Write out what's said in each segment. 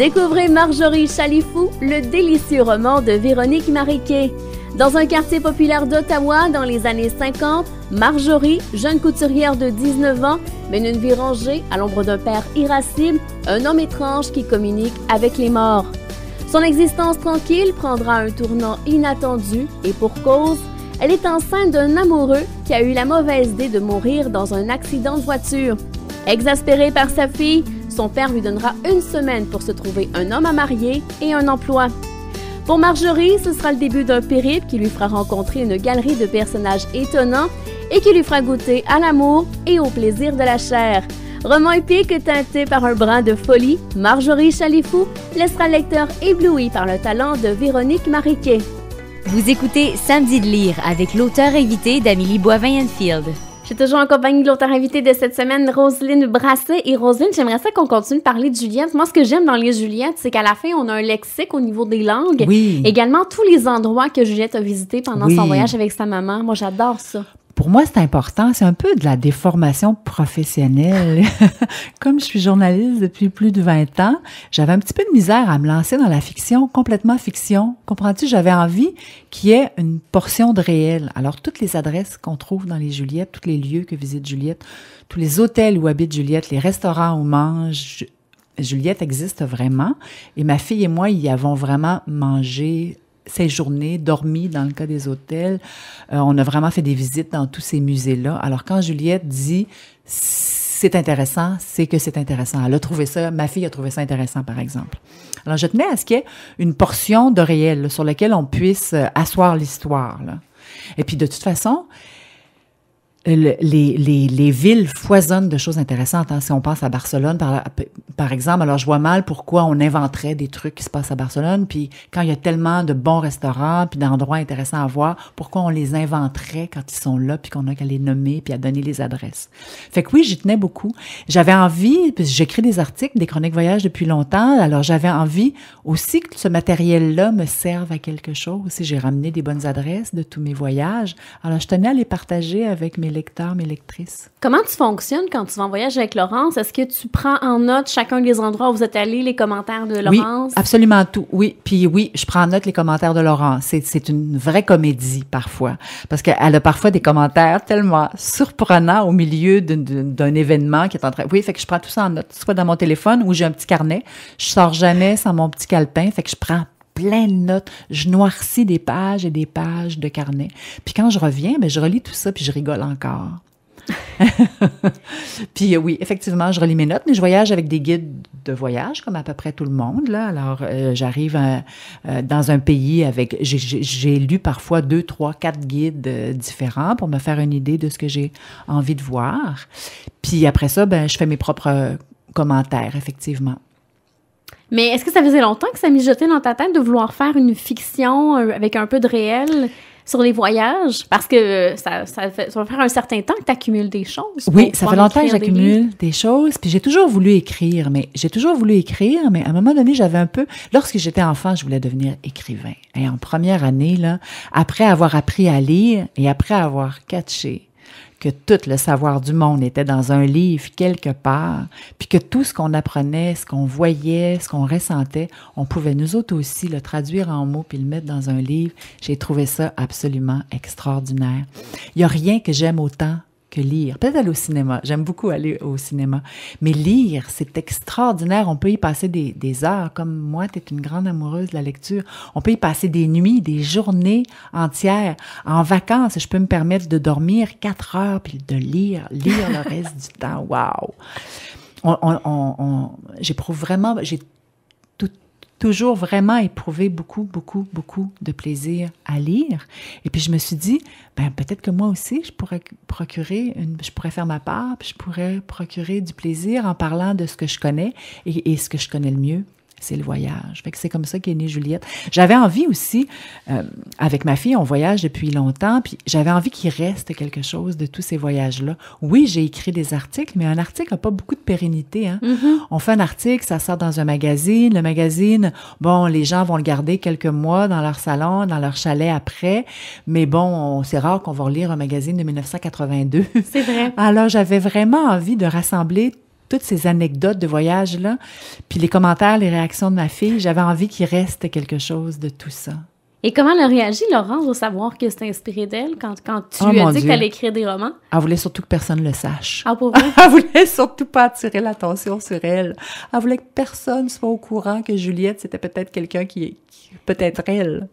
Découvrez Marjorie Chalifou, le délicieux roman de Véronique Mariquet. Dans un quartier populaire d'Ottawa dans les années 50, Marjorie, jeune couturière de 19 ans, mène une vie rangée à l'ombre d'un père irascible, un homme étrange qui communique avec les morts. Son existence tranquille prendra un tournant inattendu et pour cause, elle est enceinte d'un amoureux qui a eu la mauvaise idée de mourir dans un accident de voiture. Exaspérée par sa fille, son père lui donnera une semaine pour se trouver un homme à marier et un emploi. Pour Marjorie, ce sera le début d'un périple qui lui fera rencontrer une galerie de personnages étonnants et qui lui fera goûter à l'amour et au plaisir de la chair. Roman épique teinté par un brin de folie, Marjorie Chalifou laissera le lecteur ébloui par le talent de Véronique Mariquet. Vous écoutez Samedi de lire avec l'auteur invité d'Amélie Boivin-Enfield. J'ai toujours en compagnie de l'auteur invité de cette semaine, Roselyne Brasset. Et Roselyne, j'aimerais ça qu'on continue de parler de Juliette. Moi, ce que j'aime dans les Juliettes, c'est qu'à la fin, on a un lexique au niveau des langues. Également, tous les endroits que Juliette a visités pendant son voyage avec sa maman. Moi, j'adore ça pour moi, c'est important. C'est un peu de la déformation professionnelle. Comme je suis journaliste depuis plus de 20 ans, j'avais un petit peu de misère à me lancer dans la fiction, complètement fiction. Comprends-tu? J'avais envie qu'il y ait une portion de réel. Alors, toutes les adresses qu'on trouve dans les Juliettes, tous les lieux que visite Juliette, tous les hôtels où habite Juliette, les restaurants où mange Juliette existe vraiment. Et ma fille et moi y avons vraiment mangé, séjourné, dormi dans le cas des hôtels. Euh, on a vraiment fait des visites dans tous ces musées-là. Alors quand Juliette dit c'est intéressant, c'est que c'est intéressant. Elle a trouvé ça, ma fille a trouvé ça intéressant, par exemple. Alors je tenais à ce qu'il y ait une portion de réel sur laquelle on puisse euh, asseoir l'histoire. Et puis de toute façon, les, les, villes foisonnent de choses intéressantes. Hein. Si on pense à Barcelone, par, par, exemple, alors je vois mal pourquoi on inventerait des trucs qui se passent à Barcelone, puis quand il y a tellement de bons restaurants, puis d'endroits intéressants à voir, pourquoi on les inventerait quand ils sont là, puis qu'on a qu'à les nommer, puis à donner les adresses. Fait que oui, j'y tenais beaucoup. J'avais envie, puis j'écris des articles, des chroniques voyage depuis longtemps, alors j'avais envie aussi que ce matériel-là me serve à quelque chose. Si j'ai ramené des bonnes adresses de tous mes voyages, alors je tenais à les partager avec mes lecteurs, mes lectrices. Comment tu fonctionnes quand tu vas en voyage avec Laurence? Est-ce que tu prends en note chacun des endroits où vous êtes allé, les commentaires de Laurence? Oui, absolument tout. Oui, puis oui, je prends en note les commentaires de Laurence. C'est une vraie comédie parfois, parce qu'elle a parfois des commentaires tellement surprenants au milieu d'un événement qui est en train. Oui, fait que je prends tout ça en note, soit dans mon téléphone ou j'ai un petit carnet. Je sors jamais sans mon petit calepin, fait que je prends plein de notes. Je noircis des pages et des pages de carnet. Puis quand je reviens, ben je relis tout ça, puis je rigole encore. puis euh, oui, effectivement, je relis mes notes, mais je voyage avec des guides de voyage, comme à peu près tout le monde. Là. Alors, euh, j'arrive euh, dans un pays avec... J'ai lu parfois deux, trois, quatre guides différents pour me faire une idée de ce que j'ai envie de voir. Puis après ça, ben, je fais mes propres commentaires, effectivement. Mais est-ce que ça faisait longtemps que ça mijotait dans ta tête de vouloir faire une fiction avec un peu de réel? sur les voyages? Parce que euh, ça, ça, fait, va faire un certain temps que tu accumules des choses. Oui, ça fait longtemps que j'accumule des, choses. Puis j'ai toujours voulu écrire, mais j'ai toujours voulu écrire, mais à un moment donné, j'avais un peu. Lorsque j'étais enfant, je voulais devenir écrivain. Et en première année, là, après avoir appris à lire et après avoir catché que tout le savoir du monde était dans un livre quelque part, puis que tout ce qu'on apprenait, ce qu'on voyait, ce qu'on ressentait, on pouvait nous autres aussi le traduire en mots puis le mettre dans un livre. J'ai trouvé ça absolument extraordinaire. Il n'y a rien que j'aime autant que lire. Peut-être aller au cinéma. J'aime beaucoup aller au cinéma. Mais lire, c'est extraordinaire. On peut y passer des, des heures. Comme moi, tu es une grande amoureuse de la lecture. On peut y passer des nuits, des journées entières. En vacances, je peux me permettre de dormir quatre heures puis de lire, lire le reste du temps. Wow! On, on, on, j'éprouve vraiment, j'ai toujours vraiment éprouvé beaucoup, beaucoup, beaucoup de plaisir à lire. Et puis je me suis dit, ben, peut-être que moi aussi, je pourrais procurer, je pourrais faire ma part, puis je pourrais procurer du plaisir en parlant de ce que je connais et ce que je connais le mieux, c'est le voyage. Fait que c'est comme ça qu'est née Juliette. J'avais envie aussi, euh, avec ma fille, on voyage depuis longtemps, puis j'avais envie qu'il reste quelque chose de tous ces voyages-là. Oui, j'ai écrit des articles, mais un article n'a pas beaucoup de pérennité. Hein? Mm-hmm. On fait un article, ça sort dans un magazine. Le magazine, bon, les gens vont le garder quelques mois dans leur salon, dans leur chalet après, mais bon, c'est rare qu'on va relire un magazine de 1982. C'est vrai. Alors, j'avais vraiment envie de rassembler toutes ces anecdotes de voyage-là, puis les commentaires, les réactions de ma fille, j'avais envie qu'il reste quelque chose de tout ça. Et comment elle a réagi, Laurence, au savoir que c'est inspiré d'elle quand, quand tu oh lui as dit qu'elle que écrire des romans? Elle voulait surtout que personne le sache. Ah, pour elle voulait surtout pas attirer l'attention sur elle. Elle voulait que personne soit au courant que Juliette, c'était peut-être quelqu'un qui, est peut-être elle.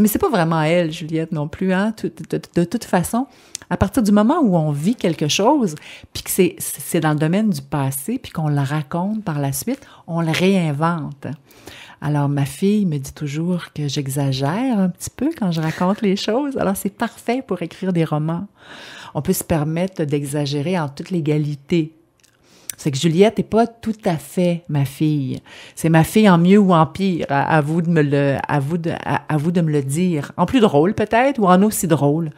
Mais c'est pas vraiment elle, Juliette, non plus. Hein? De, de, toute façon, à partir du moment où on vit quelque chose, puis que c'est dans le domaine du passé, puis qu'on le raconte par la suite, on le réinvente. Alors, ma fille me dit toujours que j'exagère un petit peu quand je raconte les choses. Alors, c'est parfait pour écrire des romans. On peut se permettre d'exagérer en toute légalité. C'est que Juliette n'est pas tout à fait ma fille. C'est ma fille en mieux ou en pire. À, vous de me le, vous de, à vous de me le dire. En plus drôle peut-être ou en aussi drôle.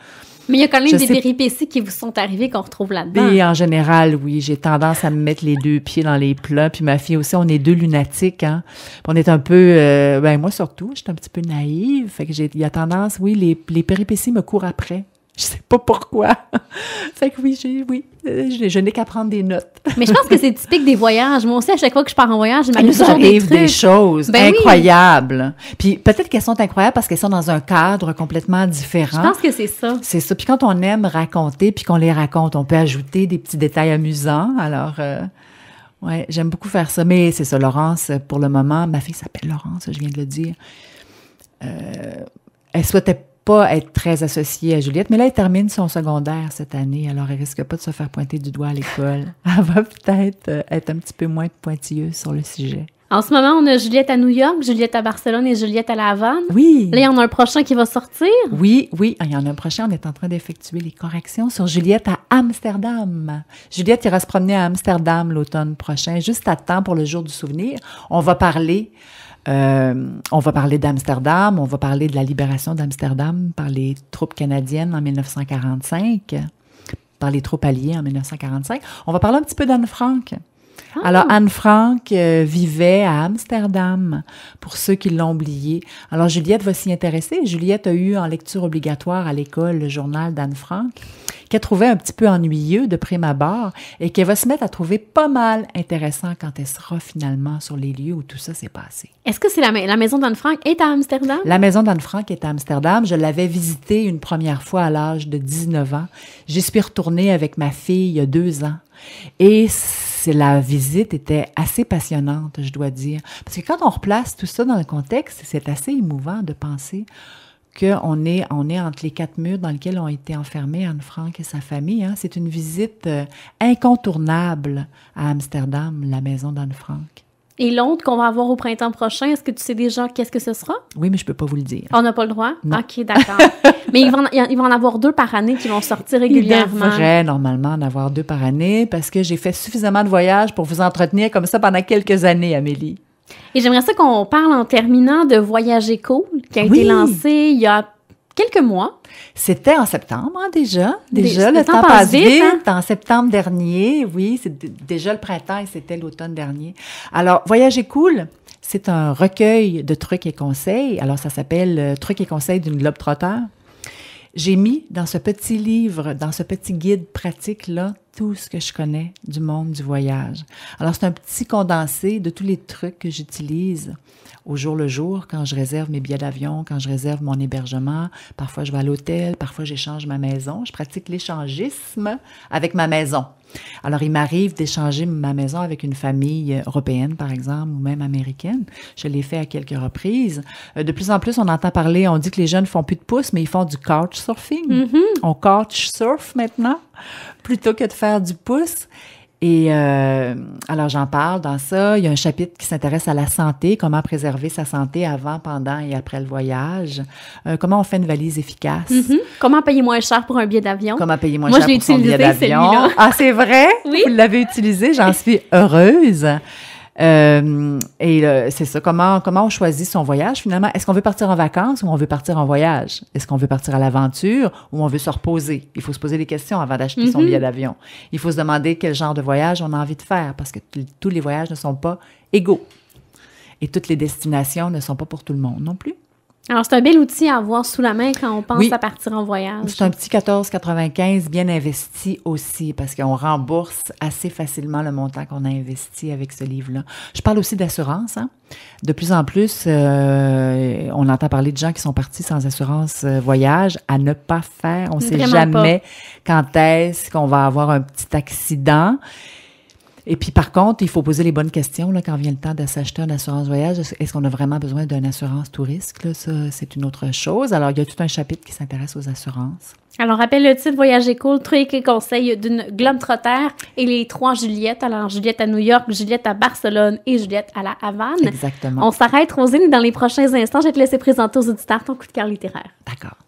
Mais il y a quand même des péripéties qui vous sont arrivées qu'on retrouve là-dedans. en général, oui, j'ai tendance à me mettre les deux pieds dans les plats. Puis ma fille aussi, on est deux lunatiques. Hein? On est un peu, euh, ben moi surtout, je suis un petit peu naïve. Fait que j'ai, il y a tendance, oui, les, les péripéties me courent après. Je sais pas pourquoi. fait que oui, j'ai, oui, euh, je, n'ai qu'à prendre des notes. Mais je pense que c'est typique des voyages. Moi aussi, à chaque fois que je pars en voyage, je m'amuse des, des, choses ben incroyables. Puis peut-être qu'elles sont incroyables parce qu'elles sont dans un cadre complètement différent. Je pense que c'est ça. C'est ça. Puis quand on aime raconter, puis qu'on les raconte, on peut ajouter des petits détails amusants. Alors. Euh... Ouais, j'aime beaucoup faire ça. Mais c'est ça, Laurence, pour le moment, ma fille s'appelle Laurence, je viens de le dire. Euh, elle souhaitait pas être très associée à Juliette. Mais là, elle termine son secondaire cette année, alors elle risque pas de se faire pointer du doigt à l'école. elle va peut-être euh, être un petit peu moins pointilleuse sur le sujet. En ce moment, on a Juliette à New York, Juliette à Barcelone et Juliette à La Havane. Oui. Là, il y en a un prochain qui va sortir. Oui, oui, il y en a un prochain. On est en train d'effectuer les corrections sur Juliette à Amsterdam. Juliette ira se promener à Amsterdam l'automne prochain, juste à temps pour le jour du souvenir. On va parler euh, on va parler d'Amsterdam, on va parler de la libération d'Amsterdam par les troupes canadiennes en 1945, par les troupes alliées en 1945. On va parler un petit peu d'Anne Frank. Ah. Alors, Anne Frank euh, vivait à Amsterdam, pour ceux qui l'ont oublié. Alors, Juliette va s'y intéresser. Juliette a eu en lecture obligatoire à l'école le journal d'Anne Frank qu'elle trouvait un petit peu ennuyeux de prime abord et qu'elle va se mettre à trouver pas mal intéressant quand elle sera finalement sur les lieux où tout ça s'est passé. Est-ce que c'est la, la, maison d'Anne Frank est à Amsterdam? La maison d'Anne Frank est à Amsterdam. Je l'avais visitée une première fois à l'âge de 19 ans. J'y suis retournée avec ma fille il y a deux ans. Et la visite était assez passionnante, je dois dire. Parce que quand on replace tout ça dans le contexte, c'est assez émouvant de penser qu'on est, on est entre les quatre murs dans lesquels ont été enfermés Anne Frank et sa famille. Hein. C'est une visite euh, incontournable à Amsterdam, la maison d'Anne Frank. Et l'autre qu'on va avoir au printemps prochain, est-ce que tu sais déjà qu'est-ce que ce sera? Oui, mais je ne peux pas vous le dire. On n'a pas le droit? OK, d'accord. mais ils vont en, en, avoir deux par année qui vont sortir régulièrement. Il normalement en avoir deux par année parce que j'ai fait suffisamment de voyages pour vous entretenir comme ça pendant quelques années, Amélie. Et j'aimerais ça qu'on parle en terminant de Voyage Cool, qui a été lancé il y a quelques mois. C'était en septembre hein, déjà. Déjà, le, temps, passe vite. Hein. En septembre dernier, oui, c'est déjà le printemps et c'était l'automne dernier. Alors, Voyager Cool, c'est un recueil de trucs et conseils. Alors, ça s'appelle euh, Trucs et conseils d'une globe trotteur. J'ai mis dans ce petit livre, dans ce petit guide pratique-là, tout ce que je connais du monde du voyage. Alors, c'est un petit condensé de tous les trucs que j'utilise au jour le jour quand je réserve mes billets d'avion, quand je réserve mon hébergement. Parfois, je vais à l'hôtel, parfois, j'échange ma maison. Je pratique l'échangisme avec ma maison. Alors, il m'arrive d'échanger ma maison avec une famille européenne, par exemple, ou même américaine. Je l'ai fait à quelques reprises. Euh, de plus en plus, on entend parler, on dit que les jeunes font plus de pouces, mais ils font du couch surfing. Mm-hmm. On couch surf maintenant, plutôt que de faire du pouce. Et euh, alors j'en parle dans ça. Il y a un chapitre qui s'intéresse à la santé, comment préserver sa santé avant, pendant et après le voyage. Euh, comment on fait une valise efficace. Mm-hmm. Comment payer moins cher pour un billet d'avion. Comment payer moins cher pour utilisé, billet d'avion. Ah, c'est vrai? Oui. Vous l'avez utilisé, j'en suis heureuse. Euh, et euh, c'est ça, comment, comment on choisit son voyage finalement? Est-ce qu'on veut partir en vacances ou on veut partir en voyage? Est-ce qu'on veut partir à l'aventure ou on veut se reposer? Il faut se poser des questions avant d'acheter son mhm. billet d'avion. Il faut se demander quel genre de voyage on a envie de faire parce que tous les voyages ne sont pas égaux. Et toutes les destinations ne sont pas pour tout le monde non plus. Alors, c'est un bel outil à avoir sous la main quand on pense à partir en voyage. C'est un petit 14,95 bien investi aussi parce qu'on rembourse assez facilement le montant qu'on a investi avec ce livre-là. Je parle aussi d'assurance. Hein. De plus en plus, euh, on entend parler de gens qui sont partis sans assurance euh, voyage à ne pas faire. On ne sait jamais quand est-ce qu'on va avoir un petit accident. Et puis, par contre, il faut poser les bonnes questions quand vient le temps de s'acheter une assurance voyage. Est-ce qu'on a vraiment besoin d'une assurance tout risque? Ça, c'est une autre chose. Alors, il y a tout un chapitre qui s'intéresse aux assurances. Alors, rappelle le titre Voyager cool, trucs et conseils d'une globe-trotter et les trois Juliettes. Alors, Juliette à New York, Juliette à Barcelone et Juliette à la Havane. Exactement. On s'arrête, Rosine, dans les prochains instants, je vais te laisser présenter aux auditeurs ton coup de cœur littéraire. D'accord.